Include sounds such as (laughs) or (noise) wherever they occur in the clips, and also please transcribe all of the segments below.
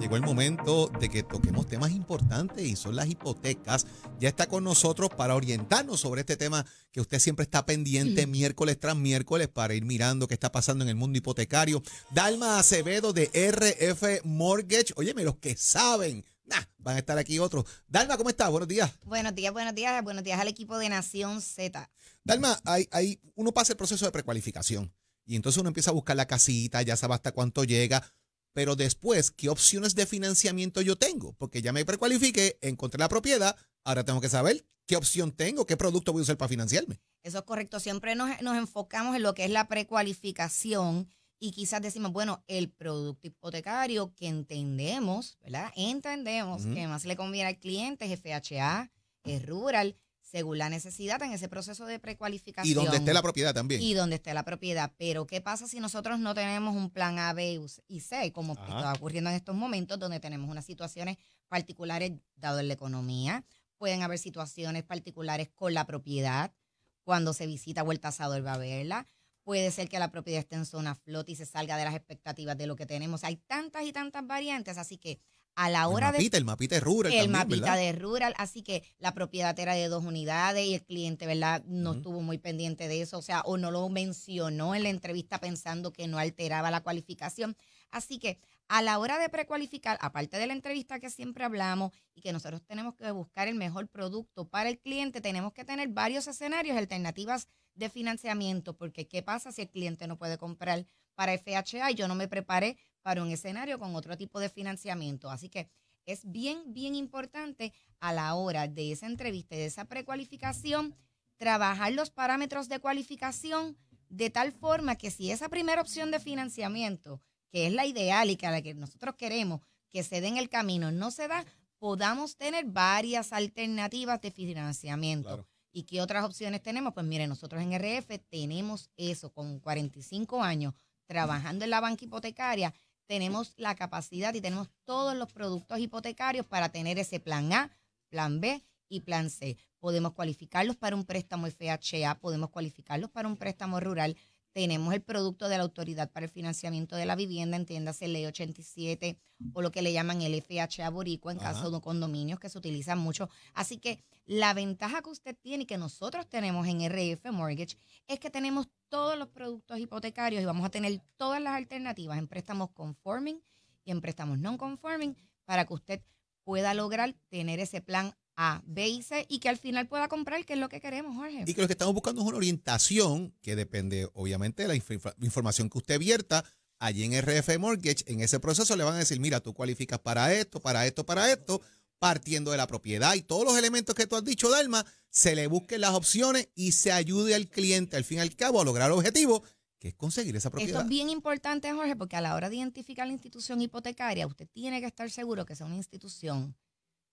Llegó el momento de que toquemos temas importantes y son las hipotecas. Ya está con nosotros para orientarnos sobre este tema que usted siempre está pendiente miércoles tras miércoles para ir mirando qué está pasando en el mundo hipotecario. Dalma Acevedo de RF Mortgage. Óyeme, los que saben. van a estar aquí otros. Dalma, ¿cómo estás? Buenos días. Buenos días, buenos días. Buenos días al equipo de Nación Z. Dalma, hay, uno pasa el proceso de precualificación y entonces uno empieza a buscar la casita, ya sabe hasta cuánto llega pero después, ¿qué opciones de financiamiento yo tengo? Porque ya me precualifiqué, encontré la propiedad, ahora tengo que saber qué opción tengo, qué producto voy a usar para financiarme. Eso es correcto, siempre nos, enfocamos en lo que es la precualificación y quizás decimos, bueno, el producto hipotecario que entendemos, ¿verdad? Entendemos que más le conviene al cliente es FHA, es rural, según la necesidad en ese proceso de precualificación. Y donde esté la propiedad también. Y donde esté la propiedad. Pero ¿qué pasa si nosotros no tenemos un plan A, B y C, como está ocurriendo en estos momentos, donde tenemos unas situaciones particulares dado en la economía? Pueden haber situaciones particulares con la propiedad. Cuando se visita o el tasador va a verla. Puede ser que la propiedad esté en zona flota y se salga de las expectativas de lo que tenemos. Hay tantas y tantas variantes, así que a la hora de... El mapita de rural. El mapita de rural, así que la propiedad era de dos unidades y el cliente, ¿verdad? No estuvo muy pendiente de eso, o sea, o no lo mencionó en la entrevista pensando que no alteraba la cualificación. Así que a la hora de precualificar, aparte de la entrevista que siempre hablamos y que nosotros tenemos que buscar el mejor producto para el cliente, tenemos que tener varios escenarios, alternativas de financiamiento, porque ¿qué pasa si el cliente no puede comprar para FHA y yo no me preparé para un escenario con otro tipo de financiamiento. Así que es bien, bien importante a la hora de esa entrevista y de esa precualificación, trabajar los parámetros de cualificación de tal forma que si esa primera opción de financiamiento, que es la ideal y que la que nosotros queremos que se dé en el camino, no se da, podamos tener varias alternativas de financiamiento. ¿Y qué otras opciones tenemos? Pues mire, nosotros en RF tenemos eso con 45 años trabajando en la banca hipotecaria tenemos la capacidad y tenemos todos los productos hipotecarios para tener ese plan A, plan B y plan C. Podemos cualificarlos para un préstamo FHA, podemos cualificarlos para un préstamo rural, tenemos el producto de la Autoridad para el Financiamiento de la Vivienda, entiéndase Ley 87 o lo que le llaman el FHA boricua en caso de condominios que se utilizan mucho. Así que la ventaja que usted tiene y que nosotros tenemos en RF Mortgage es que tenemos todos los productos hipotecarios y vamos a tener todas las alternativas en préstamos conforming y en préstamos non conforming para que usted pueda lograr tener ese plan a, B y C, y que al final pueda comprar, que es lo que queremos, Jorge. Y que lo que estamos buscando es una orientación que depende, obviamente, de la información que usted vierta. Allí en RF Mortgage, en ese proceso le van a decir, mira, tú cualificas para esto, para esto, para esto, partiendo de la propiedad y todos los elementos que tú has dicho, Dalma, se le busquen las opciones y se ayude al cliente, al fin y al cabo, a lograr el objetivo, que es conseguir esa propiedad. Esto es bien importante, Jorge, porque a la hora de identificar la institución hipotecaria, usted tiene que estar seguro que sea una institución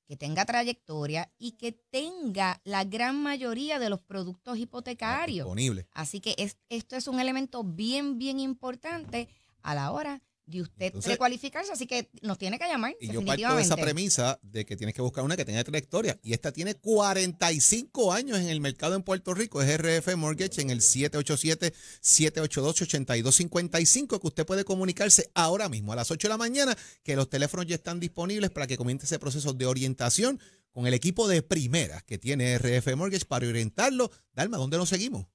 que tenga trayectoria y que tenga la gran mayoría de los productos ah, hipotecarios. Disponibles. Así que esto es un elemento bien, bien importante a la hora de usted Entonces, cualificarse así que nos tiene que llamar. Y yo parto de esa premisa de que tienes que buscar una que tenga trayectoria. Y esta tiene 45 años en el mercado en Puerto Rico. Es RF Mortgage en el 787-782-8255, que usted puede comunicarse ahora mismo a las 8 de la mañana, que los teléfonos ya están disponibles para que comience ese proceso de orientación con el equipo de primeras que tiene RF Mortgage para orientarlo. Dalma, ¿dónde nos seguimos?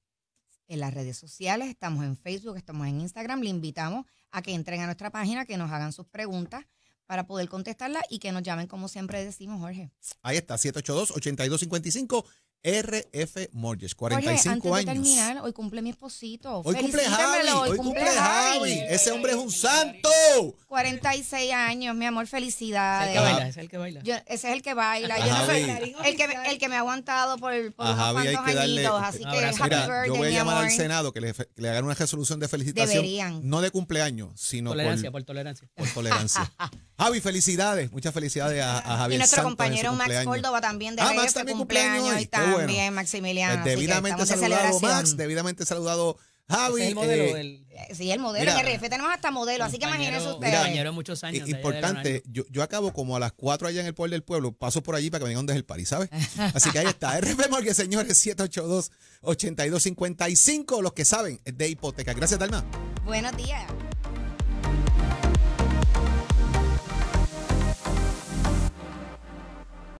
en las redes sociales, estamos en Facebook, estamos en Instagram. Le invitamos a que entren a nuestra página, que nos hagan sus preguntas para poder contestarlas y que nos llamen como siempre decimos, Jorge. Ahí está, 782-8255, RF Mortgage, 45 antes años. De terminar, hoy cumple mi esposito. Hoy cumple Javi. Hoy, cumple, Javi. Ese hombre es un santo. 46 años, mi amor, felicidades. Ese que baila, es el que baila. ese es el que baila. Yo no el que, el que me ha aguantado por, por unos cuantos añitos. Así que happy Mira, birthday, Yo voy a llamar al Senado que le, hagan una resolución de felicitación. Deberían. No de cumpleaños, sino tolerancia, por, tolerancia. Por tolerancia. (laughs) Javi, felicidades. Muchas felicidades a, Javi. Y nuestro compañero Max Córdoba también de ah, Max también cumpleaños. cumpleaños también, Maximiliano. Pues debidamente saludado Max, debidamente saludado Javi. el modelo eh, eh, Sí, el modelo en RF tenemos hasta modelo, así que imagínense ustedes. muchos años. Importante, yo, yo, acabo como a las 4 allá en el pueblo del pueblo, paso por allí para que me digan dónde el París, ¿sabes? (laughs) Así que ahí está, RF Morgue, señores, 782-8255, los que saben de hipoteca. Gracias, Dalma. Buenos días.